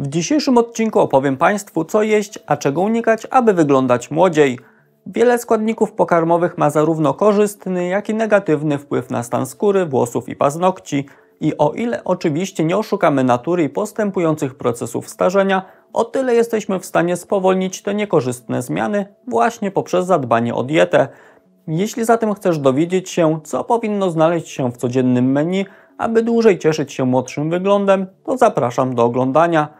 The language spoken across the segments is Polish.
W dzisiejszym odcinku opowiem Państwu, co jeść, a czego unikać, aby wyglądać młodziej. Wiele składników pokarmowych ma zarówno korzystny, jak i negatywny wpływ na stan skóry, włosów i paznokci. I o ile oczywiście nie oszukamy natury i postępujących procesów starzenia, o tyle jesteśmy w stanie spowolnić te niekorzystne zmiany właśnie poprzez zadbanie o dietę. Jeśli zatem chcesz dowiedzieć się, co powinno znaleźć się w codziennym menu, aby dłużej cieszyć się młodszym wyglądem, to zapraszam do oglądania.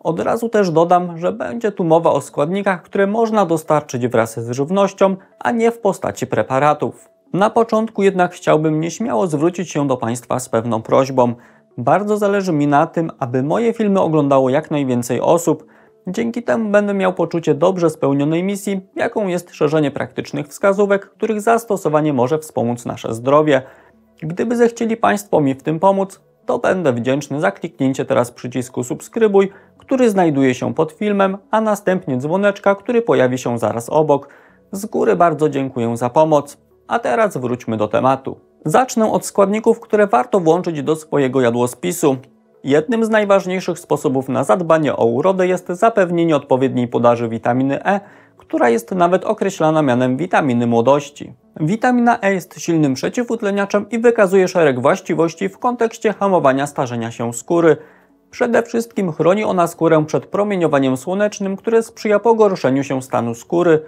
Od razu też dodam, że będzie tu mowa o składnikach, które można dostarczyć wraz z żywnością, a nie w postaci preparatów. Na początku jednak chciałbym nieśmiało zwrócić się do Państwa z pewną prośbą. Bardzo zależy mi na tym, aby moje filmy oglądało jak najwięcej osób. Dzięki temu będę miał poczucie dobrze spełnionej misji, jaką jest szerzenie praktycznych wskazówek, których zastosowanie może wspomóc nasze zdrowie. Gdyby zechcieli Państwo mi w tym pomóc, to będę wdzięczny za kliknięcie teraz przycisku subskrybuj, który znajduje się pod filmem, a następnie dzwoneczka, który pojawi się zaraz obok. Z góry bardzo dziękuję za pomoc. A teraz wróćmy do tematu. Zacznę od składników, które warto włączyć do swojego jadłospisu. Jednym z najważniejszych sposobów na zadbanie o urodę jest zapewnienie odpowiedniej podaży witaminy E, która jest nawet określana mianem witaminy młodości. Witamina E jest silnym przeciwutleniaczem i wykazuje szereg właściwości w kontekście hamowania starzenia się skóry. Przede wszystkim chroni ona skórę przed promieniowaniem słonecznym, które sprzyja pogorszeniu się stanu skóry.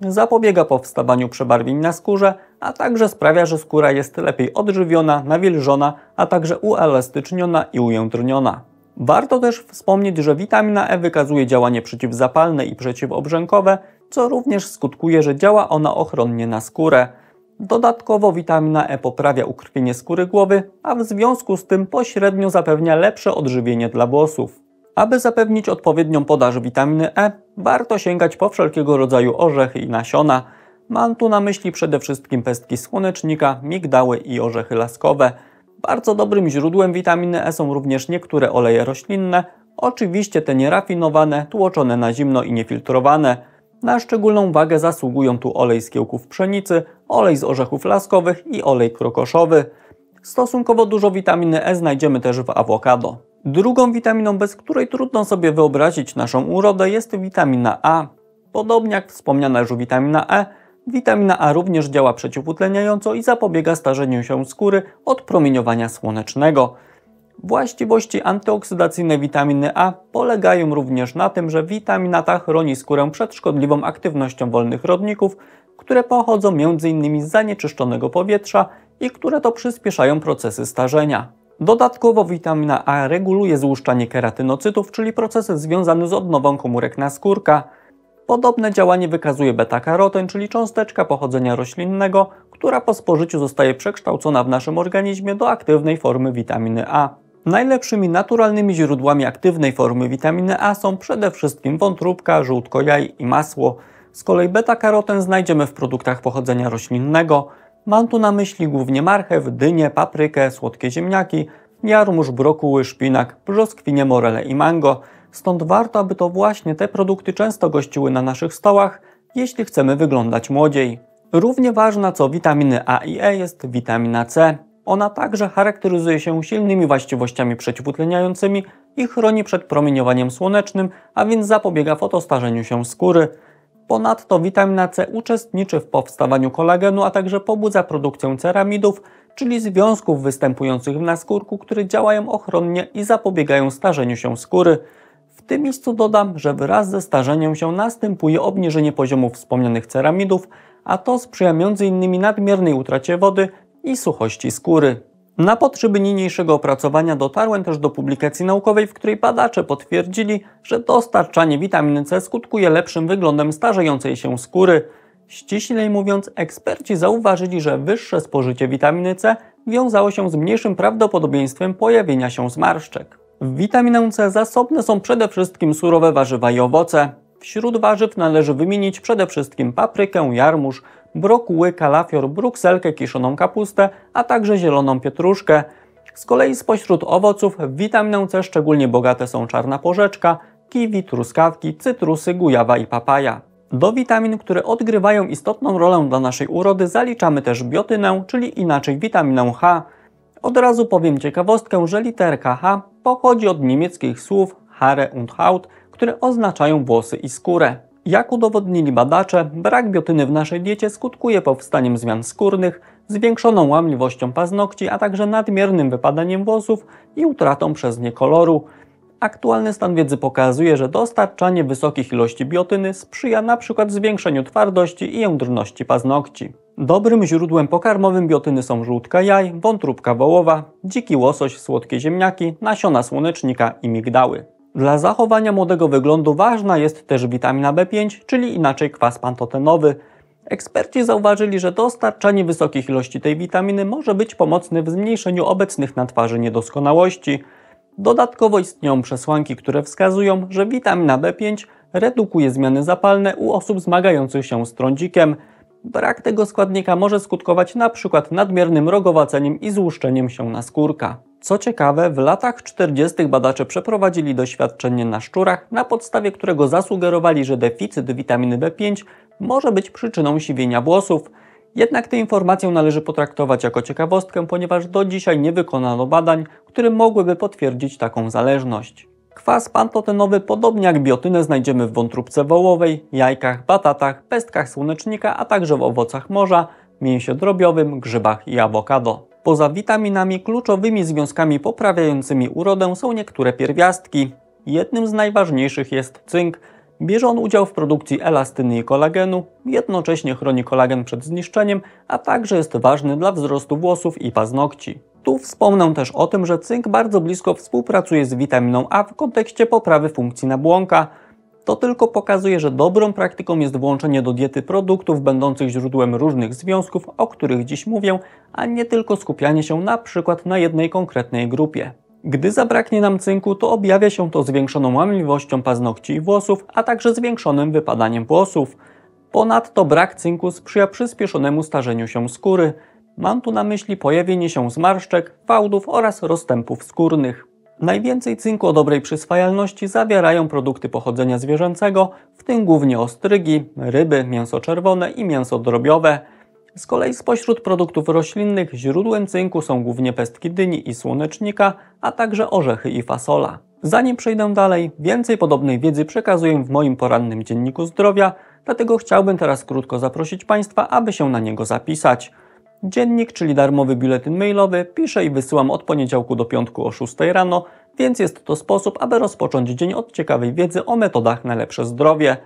Zapobiega powstawaniu przebarwień na skórze, a także sprawia, że skóra jest lepiej odżywiona, nawilżona, a także uelastyczniona i ujędrniona. Warto też wspomnieć, że witamina E wykazuje działanie przeciwzapalne i przeciwobrzękowe co również skutkuje, że działa ona ochronnie na skórę. Dodatkowo witamina E poprawia ukrwienie skóry głowy, a w związku z tym pośrednio zapewnia lepsze odżywienie dla włosów. Aby zapewnić odpowiednią podaż witaminy E, warto sięgać po wszelkiego rodzaju orzechy i nasiona. Mam tu na myśli przede wszystkim pestki słonecznika, migdały i orzechy laskowe. Bardzo dobrym źródłem witaminy E są również niektóre oleje roślinne, oczywiście te nierafinowane, tłoczone na zimno i niefiltrowane. Na szczególną uwagę zasługują tu olej z kiełków pszenicy, olej z orzechów laskowych i olej krokoszowy. Stosunkowo dużo witaminy E znajdziemy też w awokado. Drugą witaminą, bez której trudno sobie wyobrazić naszą urodę, jest witamina A. Podobnie jak wspomniana już witamina E, witamina A również działa przeciwutleniająco i zapobiega starzeniu się skóry od promieniowania słonecznego. Właściwości antyoksydacyjne witaminy A polegają również na tym, że witamina ta chroni skórę przed szkodliwą aktywnością wolnych rodników, które pochodzą m.in. z zanieczyszczonego powietrza i które to przyspieszają procesy starzenia. Dodatkowo witamina A reguluje złuszczanie keratynocytów, czyli procesy związane z odnową komórek naskórka. Podobne działanie wykazuje beta-karoten, czyli cząsteczka pochodzenia roślinnego, która po spożyciu zostaje przekształcona w naszym organizmie do aktywnej formy witaminy A. Najlepszymi naturalnymi źródłami aktywnej formy witaminy A są przede wszystkim wątróbka, żółtko jaj i masło. Z kolei beta-karoten znajdziemy w produktach pochodzenia roślinnego. Mam tu na myśli głównie marchew, dynię, paprykę, słodkie ziemniaki, jarmuż, brokuły, szpinak, brzoskwinie, morele i mango. Stąd warto, aby to właśnie te produkty często gościły na naszych stołach, jeśli chcemy wyglądać młodziej. Równie ważna co witaminy A i E jest witamina C. Ona także charakteryzuje się silnymi właściwościami przeciwutleniającymi i chroni przed promieniowaniem słonecznym, a więc zapobiega fotostarzeniu się skóry. Ponadto witamina C uczestniczy w powstawaniu kolagenu, a także pobudza produkcję ceramidów, czyli związków występujących w naskórku, które działają ochronnie i zapobiegają starzeniu się skóry. W tym miejscu dodam, że wraz ze starzeniem się następuje obniżenie poziomu wspomnianych ceramidów, a to sprzyja m.in. nadmiernej utracie wody, i suchości skóry. Na potrzeby niniejszego opracowania dotarłem też do publikacji naukowej, w której badacze potwierdzili, że dostarczanie witaminy C skutkuje lepszym wyglądem starzejącej się skóry. Ściślej mówiąc, eksperci zauważyli, że wyższe spożycie witaminy C wiązało się z mniejszym prawdopodobieństwem pojawienia się zmarszczek. W witaminę C zasobne są przede wszystkim surowe warzywa i owoce. Wśród warzyw należy wymienić przede wszystkim paprykę, jarmuż, brokuły, kalafior, brukselkę, kiszoną kapustę, a także zieloną pietruszkę. Z kolei spośród owoców w witaminę C szczególnie bogate są czarna porzeczka, kiwi, truskawki, cytrusy, gujawa i papaja. Do witamin, które odgrywają istotną rolę dla naszej urody zaliczamy też biotynę, czyli inaczej witaminę H. Od razu powiem ciekawostkę, że literka H pochodzi od niemieckich słów Haare und Haut, które oznaczają włosy i skórę. Jak udowodnili badacze, brak biotyny w naszej diecie skutkuje powstaniem zmian skórnych, zwiększoną łamliwością paznokci, a także nadmiernym wypadaniem włosów i utratą przez nie koloru. Aktualny stan wiedzy pokazuje, że dostarczanie wysokich ilości biotyny sprzyja np. zwiększeniu twardości i jędrności paznokci. Dobrym źródłem pokarmowym biotyny są żółtka jaj, wątróbka wołowa, dziki łosoś, słodkie ziemniaki, nasiona słonecznika i migdały. Dla zachowania młodego wyglądu ważna jest też witamina B5, czyli inaczej kwas pantotenowy. Eksperci zauważyli, że dostarczanie wysokich ilości tej witaminy może być pomocne w zmniejszeniu obecnych na twarzy niedoskonałości. Dodatkowo istnieją przesłanki, które wskazują, że witamina B5 redukuje zmiany zapalne u osób zmagających się z trądzikiem. Brak tego składnika może skutkować np. nadmiernym rogowaceniem i złuszczeniem się na skórka. Co ciekawe, w latach 40. badacze przeprowadzili doświadczenie na szczurach, na podstawie którego zasugerowali, że deficyt witaminy B5 może być przyczyną siwienia włosów. Jednak tę informację należy potraktować jako ciekawostkę, ponieważ do dzisiaj nie wykonano badań, które mogłyby potwierdzić taką zależność. Kwas pantotenowy, podobnie jak biotynę, znajdziemy w wątróbce wołowej, jajkach, batatach, pestkach słonecznika, a także w owocach morza, mięsie drobiowym, grzybach i awokado. Poza witaminami kluczowymi związkami poprawiającymi urodę są niektóre pierwiastki. Jednym z najważniejszych jest cynk. Bierze on udział w produkcji elastyny i kolagenu, jednocześnie chroni kolagen przed zniszczeniem, a także jest ważny dla wzrostu włosów i paznokci. Tu wspomnę też o tym, że cynk bardzo blisko współpracuje z witaminą A w kontekście poprawy funkcji nabłonka, to tylko pokazuje, że dobrą praktyką jest włączenie do diety produktów będących źródłem różnych związków, o których dziś mówię, a nie tylko skupianie się na przykład na jednej konkretnej grupie. Gdy zabraknie nam cynku, to objawia się to zwiększoną łamliwością paznokci i włosów, a także zwiększonym wypadaniem włosów. Ponadto brak cynku sprzyja przyspieszonemu starzeniu się skóry. Mam tu na myśli pojawienie się zmarszczek, fałdów oraz rozstępów skórnych. Najwięcej cynku o dobrej przyswajalności zawierają produkty pochodzenia zwierzęcego, w tym głównie ostrygi, ryby, mięso czerwone i mięso drobiowe. Z kolei spośród produktów roślinnych źródłem cynku są głównie pestki dyni i słonecznika, a także orzechy i fasola. Zanim przejdę dalej, więcej podobnej wiedzy przekazuję w moim porannym dzienniku zdrowia, dlatego chciałbym teraz krótko zaprosić Państwa, aby się na niego zapisać. Dziennik, czyli darmowy biletyn mailowy, piszę i wysyłam od poniedziałku do piątku o 6 rano, więc jest to sposób, aby rozpocząć dzień od ciekawej wiedzy o metodach na lepsze zdrowie.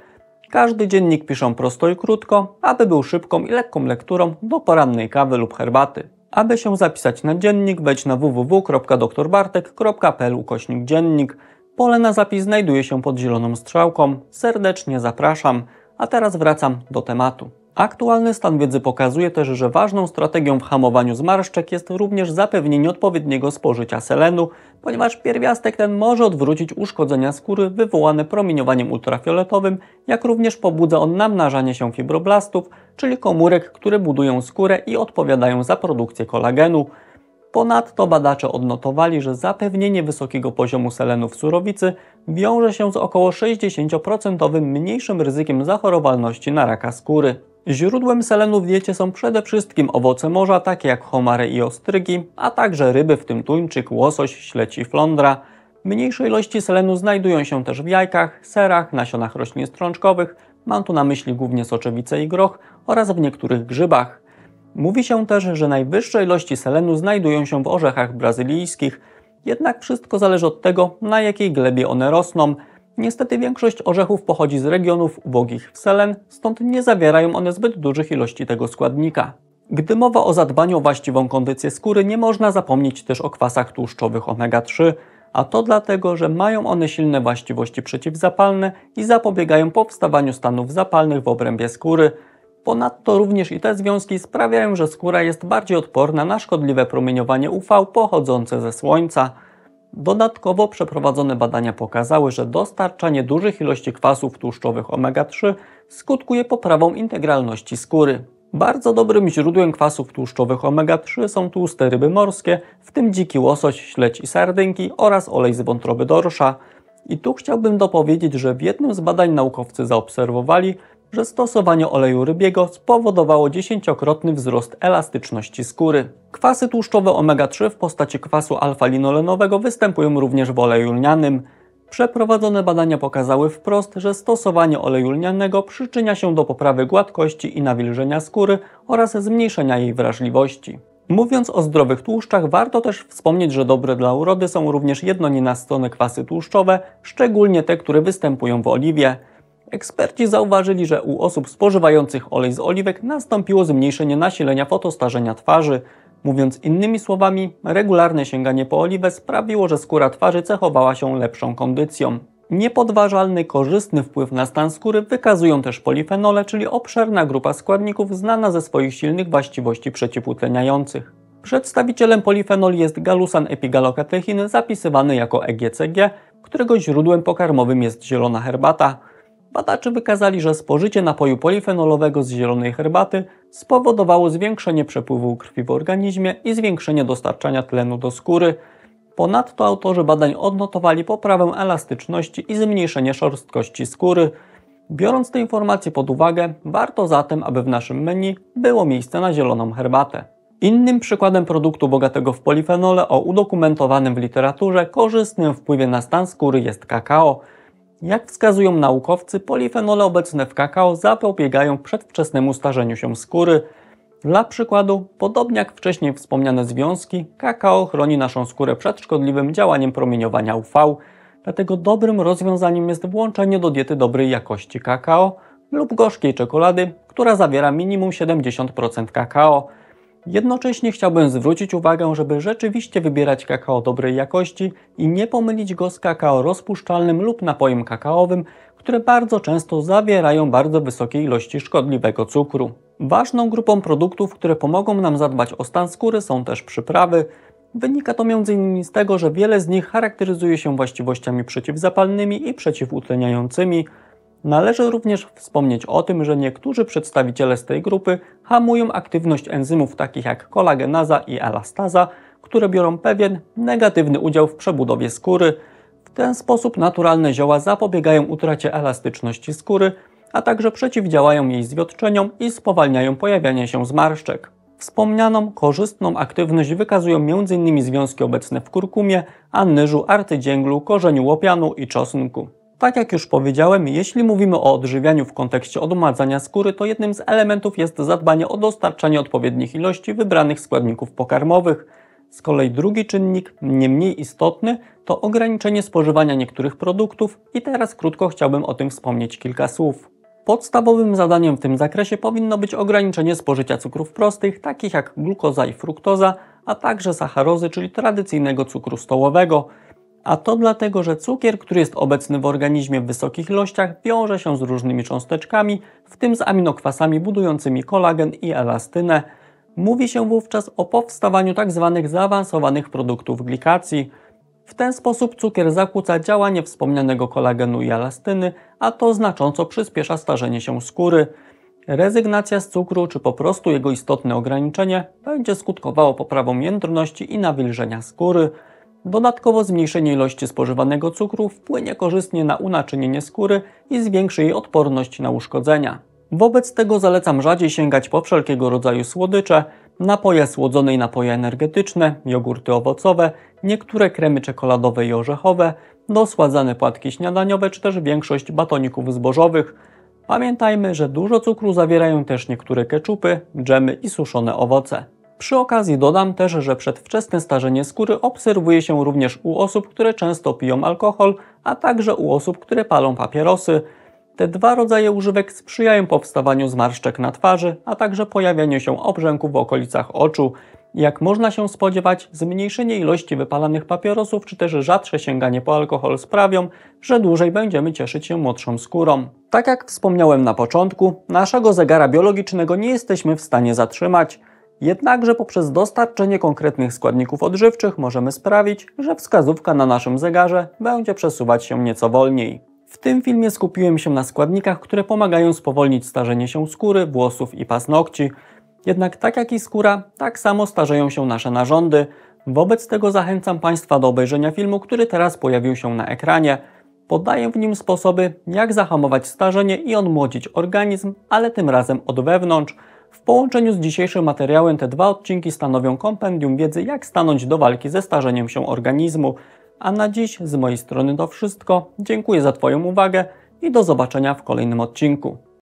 Każdy dziennik piszę prosto i krótko, aby był szybką i lekką lekturą do porannej kawy lub herbaty. Aby się zapisać na dziennik, wejdź na www.doktorbartek.pl ukośnik dziennik. Pole na zapis znajduje się pod zieloną strzałką. Serdecznie zapraszam, a teraz wracam do tematu. Aktualny stan wiedzy pokazuje też, że ważną strategią w hamowaniu zmarszczek jest również zapewnienie odpowiedniego spożycia selenu, ponieważ pierwiastek ten może odwrócić uszkodzenia skóry wywołane promieniowaniem ultrafioletowym, jak również pobudza on namnażanie się fibroblastów, czyli komórek, które budują skórę i odpowiadają za produkcję kolagenu. Ponadto badacze odnotowali, że zapewnienie wysokiego poziomu selenu w surowicy wiąże się z około 60% mniejszym ryzykiem zachorowalności na raka skóry. Źródłem selenu w diecie są przede wszystkim owoce morza, takie jak homary i ostrygi, a także ryby, w tym tuńczyk, łosoś, śledź i flądra. Mniejsze ilości selenu znajdują się też w jajkach, serach, nasionach roślin strączkowych, mam tu na myśli głównie soczewice i groch, oraz w niektórych grzybach. Mówi się też, że najwyższe ilości selenu znajdują się w orzechach brazylijskich, jednak wszystko zależy od tego, na jakiej glebie one rosną – Niestety większość orzechów pochodzi z regionów ubogich w selen, stąd nie zawierają one zbyt dużych ilości tego składnika. Gdy mowa o zadbaniu o właściwą kondycję skóry, nie można zapomnieć też o kwasach tłuszczowych omega-3, a to dlatego, że mają one silne właściwości przeciwzapalne i zapobiegają powstawaniu stanów zapalnych w obrębie skóry. Ponadto również i te związki sprawiają, że skóra jest bardziej odporna na szkodliwe promieniowanie UV pochodzące ze słońca. Dodatkowo przeprowadzone badania pokazały, że dostarczanie dużych ilości kwasów tłuszczowych omega-3 skutkuje poprawą integralności skóry. Bardzo dobrym źródłem kwasów tłuszczowych omega-3 są tłuste ryby morskie, w tym dziki łosoś, śledź i sardynki oraz olej z wątroby dorsza. I tu chciałbym dopowiedzieć, że w jednym z badań naukowcy zaobserwowali, że stosowanie oleju rybiego spowodowało dziesięciokrotny wzrost elastyczności skóry. Kwasy tłuszczowe omega-3 w postaci kwasu alfa-linolenowego występują również w oleju lnianym. Przeprowadzone badania pokazały wprost, że stosowanie oleju lnianego przyczynia się do poprawy gładkości i nawilżenia skóry oraz zmniejszenia jej wrażliwości. Mówiąc o zdrowych tłuszczach, warto też wspomnieć, że dobre dla urody są również jednonienastone kwasy tłuszczowe, szczególnie te, które występują w oliwie. Eksperci zauważyli, że u osób spożywających olej z oliwek nastąpiło zmniejszenie nasilenia fotostarzenia twarzy. Mówiąc innymi słowami, regularne sięganie po oliwę sprawiło, że skóra twarzy cechowała się lepszą kondycją. Niepodważalny, korzystny wpływ na stan skóry wykazują też polifenole, czyli obszerna grupa składników znana ze swoich silnych właściwości przeciwutleniających. Przedstawicielem polifenoli jest galusan epigalokatechin zapisywany jako EGCG, którego źródłem pokarmowym jest zielona herbata – Badacze wykazali, że spożycie napoju polifenolowego z zielonej herbaty spowodowało zwiększenie przepływu krwi w organizmie i zwiększenie dostarczania tlenu do skóry. Ponadto autorzy badań odnotowali poprawę elastyczności i zmniejszenie szorstkości skóry. Biorąc te informacje pod uwagę, warto zatem, aby w naszym menu było miejsce na zieloną herbatę. Innym przykładem produktu bogatego w polifenole o udokumentowanym w literaturze korzystnym wpływie na stan skóry jest kakao – jak wskazują naukowcy, polifenole obecne w kakao zapobiegają przedwczesnemu starzeniu się skóry. Dla przykładu, podobnie jak wcześniej wspomniane związki, kakao chroni naszą skórę przed szkodliwym działaniem promieniowania UV, dlatego dobrym rozwiązaniem jest włączenie do diety dobrej jakości kakao lub gorzkiej czekolady, która zawiera minimum 70% kakao. Jednocześnie chciałbym zwrócić uwagę, żeby rzeczywiście wybierać kakao dobrej jakości i nie pomylić go z kakao rozpuszczalnym lub napojem kakaowym, które bardzo często zawierają bardzo wysokie ilości szkodliwego cukru. Ważną grupą produktów, które pomogą nam zadbać o stan skóry są też przyprawy. Wynika to m.in. z tego, że wiele z nich charakteryzuje się właściwościami przeciwzapalnymi i przeciwutleniającymi, Należy również wspomnieć o tym, że niektórzy przedstawiciele z tej grupy hamują aktywność enzymów takich jak kolagenaza i elastaza, które biorą pewien negatywny udział w przebudowie skóry. W ten sposób naturalne zioła zapobiegają utracie elastyczności skóry, a także przeciwdziałają jej zwiotczeniom i spowalniają pojawianie się zmarszczek. Wspomnianą korzystną aktywność wykazują m.in. związki obecne w kurkumie, anyżu, artydzięglu, korzeniu łopianu i czosnku. Tak jak już powiedziałem, jeśli mówimy o odżywianiu w kontekście odmładzania skóry, to jednym z elementów jest zadbanie o dostarczanie odpowiednich ilości wybranych składników pokarmowych. Z kolei drugi czynnik, nie mniej istotny, to ograniczenie spożywania niektórych produktów i teraz krótko chciałbym o tym wspomnieć kilka słów. Podstawowym zadaniem w tym zakresie powinno być ograniczenie spożycia cukrów prostych, takich jak glukoza i fruktoza, a także sacharozy, czyli tradycyjnego cukru stołowego – a to dlatego, że cukier, który jest obecny w organizmie w wysokich ilościach, wiąże się z różnymi cząsteczkami, w tym z aminokwasami budującymi kolagen i elastynę. Mówi się wówczas o powstawaniu tzw. Tak zaawansowanych produktów glikacji. W ten sposób cukier zakłóca działanie wspomnianego kolagenu i elastyny, a to znacząco przyspiesza starzenie się skóry. Rezygnacja z cukru, czy po prostu jego istotne ograniczenie, będzie skutkowało poprawą jędrności i nawilżenia skóry. Dodatkowo zmniejszenie ilości spożywanego cukru wpłynie korzystnie na unaczynienie skóry i zwiększy jej odporność na uszkodzenia. Wobec tego zalecam rzadziej sięgać po wszelkiego rodzaju słodycze, napoje słodzone i napoje energetyczne, jogurty owocowe, niektóre kremy czekoladowe i orzechowe, dosładzane płatki śniadaniowe czy też większość batoników zbożowych. Pamiętajmy, że dużo cukru zawierają też niektóre keczupy, dżemy i suszone owoce. Przy okazji dodam też, że przedwczesne starzenie skóry obserwuje się również u osób, które często piją alkohol, a także u osób, które palą papierosy. Te dwa rodzaje używek sprzyjają powstawaniu zmarszczek na twarzy, a także pojawianiu się obrzęków w okolicach oczu. Jak można się spodziewać, zmniejszenie ilości wypalanych papierosów czy też rzadsze sięganie po alkohol sprawią, że dłużej będziemy cieszyć się młodszą skórą. Tak jak wspomniałem na początku, naszego zegara biologicznego nie jesteśmy w stanie zatrzymać. Jednakże poprzez dostarczenie konkretnych składników odżywczych możemy sprawić, że wskazówka na naszym zegarze będzie przesuwać się nieco wolniej. W tym filmie skupiłem się na składnikach, które pomagają spowolnić starzenie się skóry, włosów i paznokci. Jednak tak jak i skóra, tak samo starzeją się nasze narządy. Wobec tego zachęcam Państwa do obejrzenia filmu, który teraz pojawił się na ekranie. Podaję w nim sposoby, jak zahamować starzenie i odmłodzić organizm, ale tym razem od wewnątrz – w połączeniu z dzisiejszym materiałem te dwa odcinki stanowią kompendium wiedzy, jak stanąć do walki ze starzeniem się organizmu. A na dziś z mojej strony to wszystko. Dziękuję za Twoją uwagę i do zobaczenia w kolejnym odcinku.